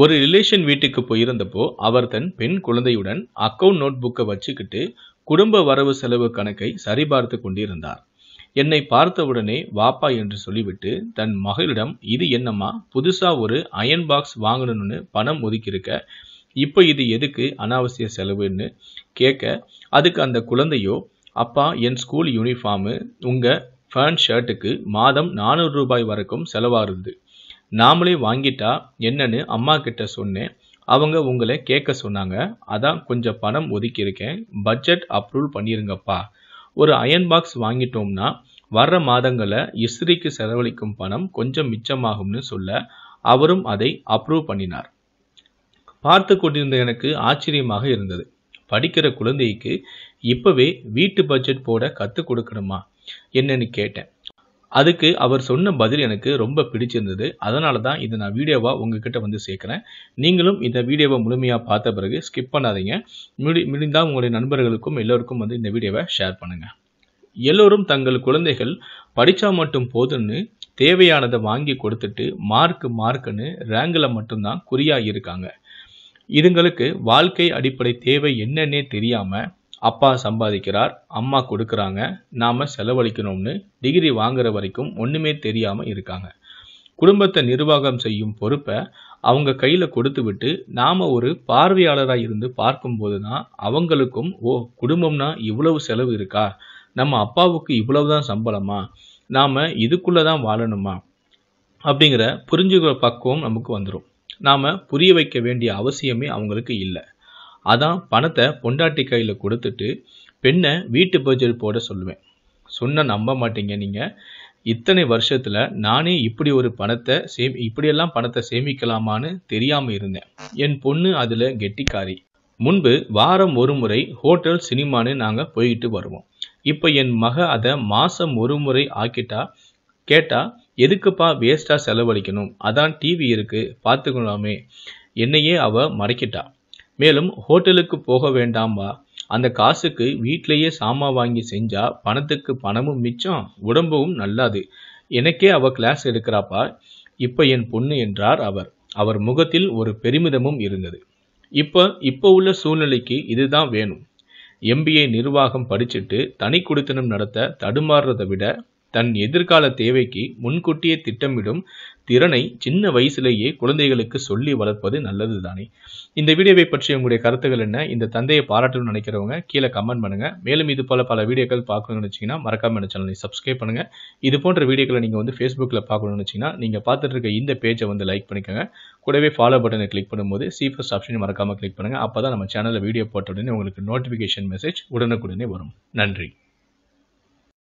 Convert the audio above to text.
ஒரு ரிலேஷன் வீட்டுக்கு போயிருந்தப்போ அவர் தன் பெண் குழந்தையுடன் அக்கௌண்ட் நோட் புக்கை வச்சுக்கிட்டு குடும்ப வரவு செலவு கணக்கை சரிபார்த்து கொண்டிருந்தார் என்னை பார்த்தவுடனே வாப்பா என்று சொல்லிவிட்டு தன் மகளிடம் இது என்னம்மா புதுசா ஒரு அயன் பாக்ஸ் வாங்கணும்னு பணம் ஒதுக்கியிருக்க இப்போ இது எதுக்கு அனாவசிய செலவுன்னு கேட்க அதுக்கு அந்த குழந்தையோ அப்பா என் ஸ்கூல் யூனிஃபார்மு உங்கள் ஃபேன் ஷர்ட்டுக்கு மாதம் நானூறு ரூபாய் வரைக்கும் செலவாகுது நாமளே வாங்கிட்டா என்னன்னு அம்மா கிட்ட சொன்னேன் அவங்க உங்களை கேட்க சொன்னாங்க அதான் கொஞ்சம் பணம் ஒதுக்கியிருக்கேன் பட்ஜெட் அப்ரூவ் பண்ணிருங்கப்பா ஒரு அயன் பாக்ஸ் வாங்கிட்டோம்னா வர்ற மாதங்களை இஸ்ரிக்கு செலவழிக்கும் பணம் கொஞ்சம் மிச்சமாகும்னு சொல்ல அவரும் அதை அப்ரூவ் பண்ணினார் பார்த்து கொண்டிருந்த எனக்கு ஆச்சரியமாக இருந்தது படிக்கிற குழந்தைக்கு இப்பவே வீட்டு பட்ஜெட் போட கற்றுக் கொடுக்கணுமா என்னன்னு கேட்டேன் அதுக்கு அவர் சொன்ன பதில் எனக்கு ரொம்ப பிடிச்சிருந்தது அதனால தான் இதை நான் வீடியோவாக உங்ககிட்ட வந்து சேர்க்குறேன் நீங்களும் இந்த வீடியோவை முழுமையாக பார்த்த பிறகு ஸ்கிப் பண்ணாதீங்க முடி முடிந்தால் உங்களுடைய நண்பர்களுக்கும் எல்லோருக்கும் வந்து இந்த வீடியோவை ஷேர் பண்ணுங்கள் எல்லோரும் தங்கள் குழந்தைகள் படித்தா மட்டும் போதுன்னு தேவையானதை வாங்கி கொடுத்துட்டு மார்க் மார்க்குன்னு ரேங்கில் மட்டும்தான் குறியாக இருக்காங்க இதுங்களுக்கு வாழ்க்கை அடிப்படை தேவை என்னன்னே தெரியாமல் அப்பா சம்பாதிக்கிறார் அம்மா கொடுக்குறாங்க நாம் செலவழிக்கணும்னு டிகிரி வாங்குற வரைக்கும் ஒன்றுமே தெரியாமல் இருக்காங்க குடும்பத்தை நிர்வாகம் செய்யும் பொறுப்பை அவங்க கையில் கொடுத்து விட்டு நாம் ஒரு பார்வையாளராக இருந்து பார்க்கும்போது தான் அவங்களுக்கும் ஓ குடும்பம்னா இவ்வளவு செலவு இருக்கா நம்ம அப்பாவுக்கு இவ்வளவு தான் சம்பளமா நாம் இதுக்குள்ளே தான் வாழணுமா அப்படிங்கிற புரிஞ்சுக்கிற பக்குவம் நமக்கு வந்துடும் நாம் புரிய வைக்க வேண்டிய அவசியமே அவங்களுக்கு இல்லை அதான் பணத்தை பொண்டாட்டி கையில் கொடுத்துட்டு பெண்ணை வீட்டு பட்ஜெட் போட சொல்லுவேன் சொன்ன நம்ப மாட்டீங்க நீங்கள் இத்தனை வருஷத்தில் நானே இப்படி ஒரு பணத்தை சேமி இப்படியெல்லாம் பணத்தை சேமிக்கலாமான்னு தெரியாமல் இருந்தேன் என் பொண்ணு அதில் கெட்டிக்காரி முன்பு வாரம் ஒரு முறை ஹோட்டல் சினிமான்னு நாங்கள் போயிட்டு வருவோம் இப்போ என் மக அதை மாதம் ஒரு முறை ஆக்கிட்டா கேட்டால் எதுக்குப்பா வேஸ்ட்டாக செலவழிக்கணும் அதான் டிவி இருக்குது பார்த்துக்கலாமே என்னையே அவள் மறைக்கிட்டா மேலும் ஹோட்டலுக்கு போக வேண்டாம்பா அந்த காசுக்கு வீட்லேயே சாமான் வாங்கி செஞ்சா பணத்துக்கு பணமும் மிச்சம் உடம்பும் நல்லாது எனக்கே அவ கிளாஸ் எடுக்கிறாப்பா இப்ப என் பொண்ணு என்றார் அவர் அவர் முகத்தில் ஒரு பெருமிதமும் இருந்தது இப்போ இப்போ உள்ள சூழ்நிலைக்கு இதுதான் வேணும் எம்பிஏ நிர்வாகம் படிச்சுட்டு தனி குடித்தனம் நடத்த தடுமாறுறதை விட தன் எதிர்கால தேவைக்கு முன்கூட்டியே திட்டமிடும் திறனை சின்ன வயசுலேயே குழந்தைகளுக்கு சொல்லி வளர்ப்பது நல்லது தானே இந்த வீடியோவை பற்றி உங்களுடைய கருத்துக்கள் என்ன இந்த தந்தையை பாராட்டணும்னு நினைக்கிறவங்க கீழே கமெண்ட் பண்ணுங்க மேலும் இது போல பல வீடியோக்கள் பார்க்கணும்னு நினச்சிங்கன்னா மறக்காம என்ன சேனலை சப்ஸ்கிரைப் பண்ணுங்க இது போன்ற வீடியோக்களை நீங்கள் வந்து ஃபேஸ்புக்கில் பார்க்கணும்னு நினச்சிங்கன்னா நீங்கள் பார்த்துட்டு இருக்க இந்த பேஜை வந்து லைக் பண்ணிக்கோங்க கூடவே ஃபாலோ பட்டனை கிளிக் பண்ணும்போது சி ஃபஸ்ட் ஆப்ஷன் மறக்காமல் கிளிக் பண்ணுங்கள் அப்போ தான் நம்ம சேனலில் வீடியோ போட்ட உடனே உங்களுக்கு நோட்டிஃபிகேஷன் மெசேஜ் உடனுக்குடனே வரும் நன்றி